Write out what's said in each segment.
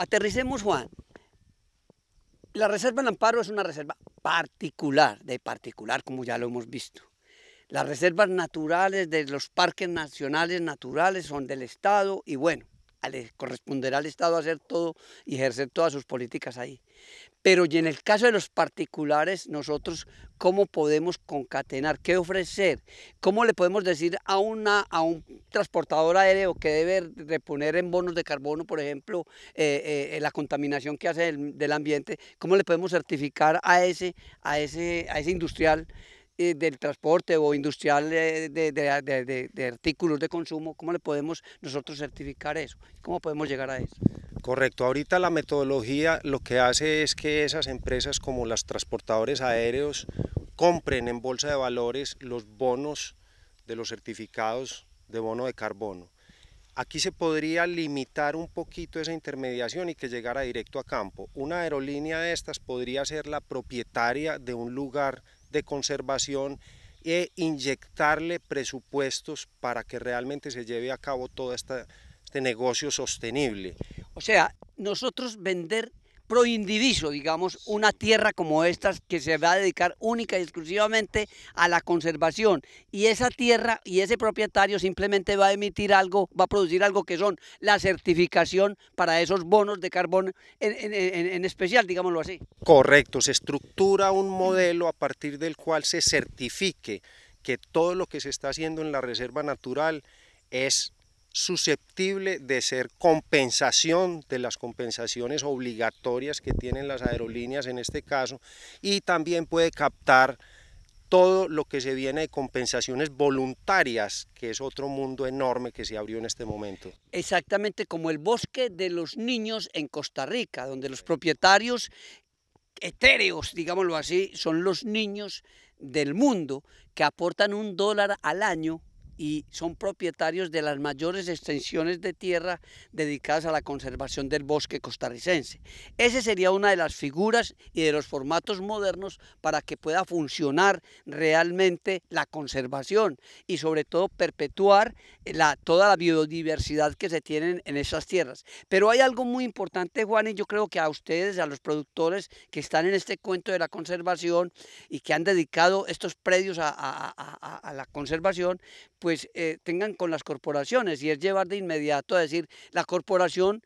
Aterricemos, Juan. La reserva del Amparo es una reserva particular, de particular, como ya lo hemos visto. Las reservas naturales de los parques nacionales naturales son del Estado y bueno, corresponderá al Estado hacer todo y ejercer todas sus políticas ahí. Pero y en el caso de los particulares, nosotros cómo podemos concatenar, qué ofrecer, cómo le podemos decir a, una, a un transportador aéreo que debe reponer en bonos de carbono, por ejemplo, eh, eh, eh, la contaminación que hace del, ambiente, cómo le podemos certificar a ese, a ese, a ese industrial eh, del transporte o industrial eh, de, de, artículos de consumo, ¿cómo le podemos nosotros certificar eso? ¿Cómo podemos llegar a eso? Correcto, ahorita la metodología lo que hace es que esas empresas como las transportadores aéreos compren en bolsa de valores los bonos de los certificados de bono de carbono. Aquí se podría limitar un poquito esa intermediación y que llegara directo a campo. Una aerolínea de estas podría ser la propietaria de un lugar de conservación e inyectarle presupuestos para que realmente se lleve a cabo todo este negocio sostenible. O sea, nosotros vender proindiviso, digamos, una tierra como estas que se va a dedicar única y exclusivamente a la conservación. Y esa tierra y ese propietario simplemente va a emitir algo, va a producir algo que son la certificación para esos bonos de carbón en, en especial, digámoslo así. Correcto, se estructura un modelo a partir del cual se certifique que todo lo que se está haciendo en la reserva natural es susceptible de ser compensación de las compensaciones obligatorias que tienen las aerolíneas en este caso y también puede captar todo lo que se viene de compensaciones voluntarias, que es otro mundo enorme que se abrió en este momento. Exactamente como el bosque de los niños en Costa Rica, donde los propietarios etéreos, digámoslo así, son los niños del mundo que aportan un dólar al año y son propietarios de las mayores extensiones de tierra dedicadas a la conservación del bosque costarricense. Ese sería una de las figuras y de los formatos modernos para que pueda funcionar realmente la conservación y sobre todo perpetuar toda la biodiversidad que se tiene en esas tierras. Pero hay algo muy importante, Juan, y yo creo que a ustedes, a los productores que están en este cuento de la conservación y que han dedicado estos predios a, la conservación, pues eh, tengan con las corporaciones y es llevar de inmediato a decir, la corporación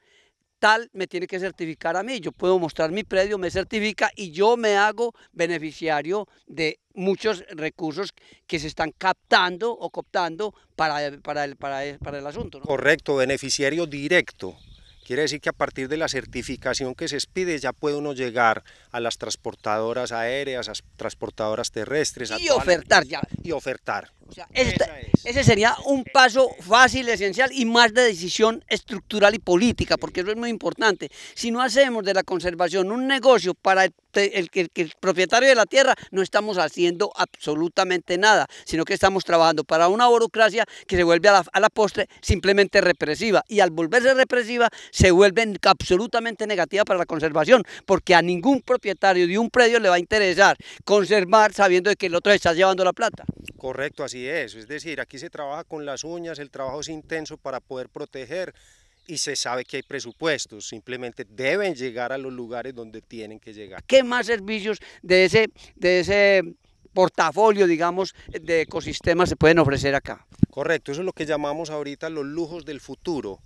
tal me tiene que certificar a mí, yo puedo mostrar mi predio, me certifica y yo me hago beneficiario de muchos recursos que se están captando o cooptando para, eh, para, el, para, para el asunto. Correcto, beneficiario directo. Quiere decir que a partir de la certificación que se expide ya puede uno llegar a las transportadoras aéreas, a las transportadoras terrestres. Y ofertar ya. Y ofertar ese, sería un paso fácil, esencial y más de decisión estructural y política, porque eso es muy importante. Si no hacemos de la conservación un negocio para el, el, propietario de la tierra, no estamos haciendo absolutamente nada, sino que estamos trabajando para una burocracia que se vuelve a la, postre simplemente represiva. Y al volverse represiva, se vuelve absolutamente negativa para la conservación, porque a ningún propietario de un predio le va a interesar conservar sabiendo de que el otro está llevando la plata. Correcto, así es. Es decir, aquí se trabaja con las uñas, el trabajo es intenso para poder proteger y se sabe que hay presupuestos, simplemente deben llegar a los lugares donde tienen que llegar. ¿Qué más servicios de ese, de ese portafolio, digamos, de ecosistemas se pueden ofrecer acá? Correcto, eso es lo que llamamos ahorita los lujos del futuro.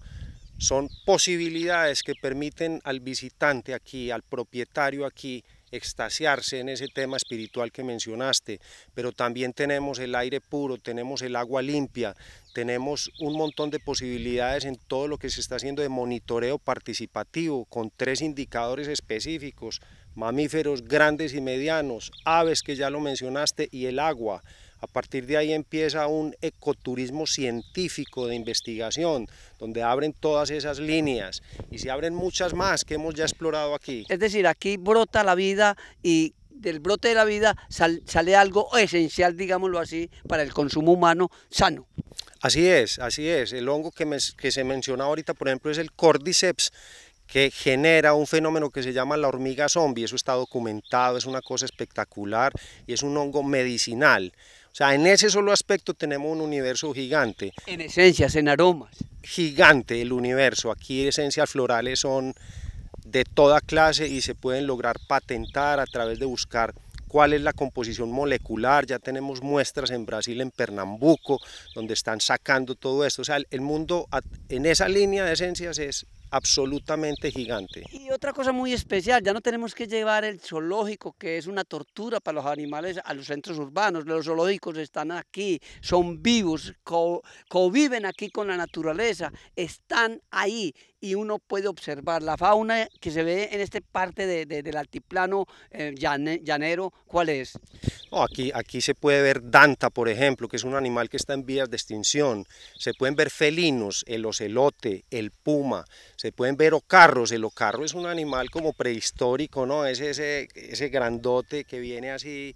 Son posibilidades que permiten al visitante aquí, al propietario aquí, extasiarse en ese tema espiritual que mencionaste, pero también tenemos el aire puro, tenemos el agua limpia, tenemos un montón de posibilidades en todo lo que se está haciendo de monitoreo participativo con tres indicadores específicos mamíferos grandes y medianos, aves que ya lo mencionaste y el agua. A partir de ahí empieza un ecoturismo científico de investigación, donde abren todas esas líneas y se abren muchas más que hemos ya explorado aquí. Es decir, aquí brota la vida y del brote de la vida sale algo esencial, digámoslo así, para el consumo humano sano. Así es, así es. El hongo que, se menciona ahorita, por ejemplo, es el cordyceps que genera un fenómeno que se llama la hormiga zombie. Eso está documentado, es una cosa espectacular y es un hongo medicinal. O sea, en ese solo aspecto tenemos un universo gigante. En esencias, en aromas. Gigante el universo. Aquí esencias florales son de toda clase y se pueden lograr patentar a través de buscar cuál es la composición molecular, ya tenemos muestras en Brasil, en Pernambuco, donde están sacando todo esto. O sea, el mundo en esa línea de esencias es absolutamente gigante. Y otra cosa muy especial, ya no tenemos que llevar el zoológico, que es una tortura para los animales, a los centros urbanos. Los zoológicos están aquí, son vivos, co conviven aquí con la naturaleza, están ahí y uno puede observar la fauna que se ve en esta parte del altiplano eh, llanero, ¿cuál es? aquí, aquí se puede ver danta, por ejemplo, que es un animal que está en vías de extinción. Se pueden ver felinos, el ocelote, el puma, se pueden ver ocarros, el ocarro es un animal como prehistórico, ¿no? Es ese, ese grandote que viene así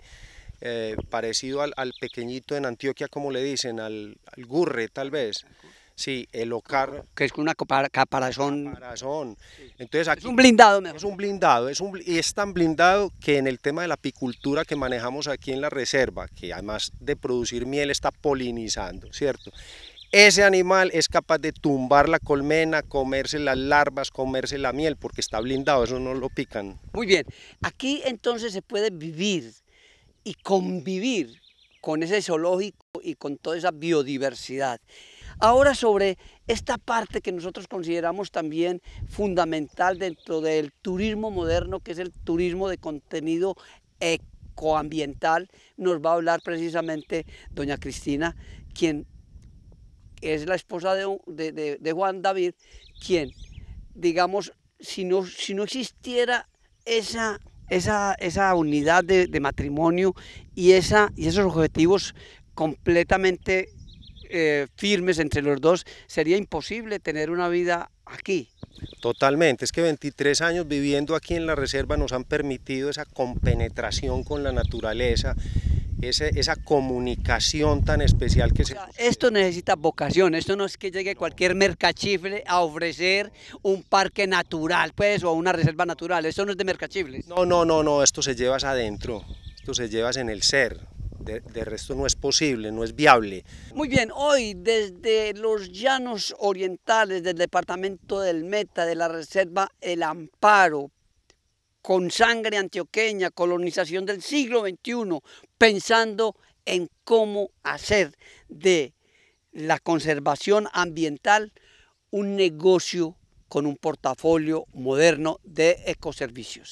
eh, parecido al, pequeñito en Antioquia, como le dicen, al, al gurre tal vez. Sí, el ocarro. Que es una caparazón. caparazón. Entonces es un blindado Es un blindado, es un, y es tan blindado que en el tema de la apicultura que manejamos aquí en la reserva, que además de producir miel está polinizando, ¿cierto? Ese animal es capaz de tumbar la colmena, comerse las larvas, comerse la miel, porque está blindado, eso no lo pican. Muy bien, aquí entonces se puede vivir y convivir con ese zoológico y con toda esa biodiversidad. Ahora sobre esta parte que nosotros consideramos también fundamental dentro del turismo moderno, que es el turismo de contenido ecoambiental, nos va a hablar precisamente doña Cristina, quien es la esposa de, Juan David, quien, digamos, si no, si no existiera esa, esa, unidad de, matrimonio y, esa, y esos objetivos completamente eh, firmes entre los dos, sería imposible tener una vida aquí. Totalmente, es que 23 años viviendo aquí en la reserva nos han permitido esa compenetración con la naturaleza, esa comunicación tan especial que se... Esto necesita vocación, esto no es que llegue cualquier mercachifle a ofrecer un parque natural, pues, o una reserva natural, esto no es de mercachifles. No, no, no, no, esto se llevas adentro, esto se llevas en el ser, de, de, resto no es posible, no es viable. Muy bien, hoy desde los llanos orientales del departamento del Meta, de la Reserva El Amparo, con sangre antioqueña, colonización del siglo XXI, pensando en cómo hacer de la conservación ambiental un negocio con un portafolio moderno de ecoservicios.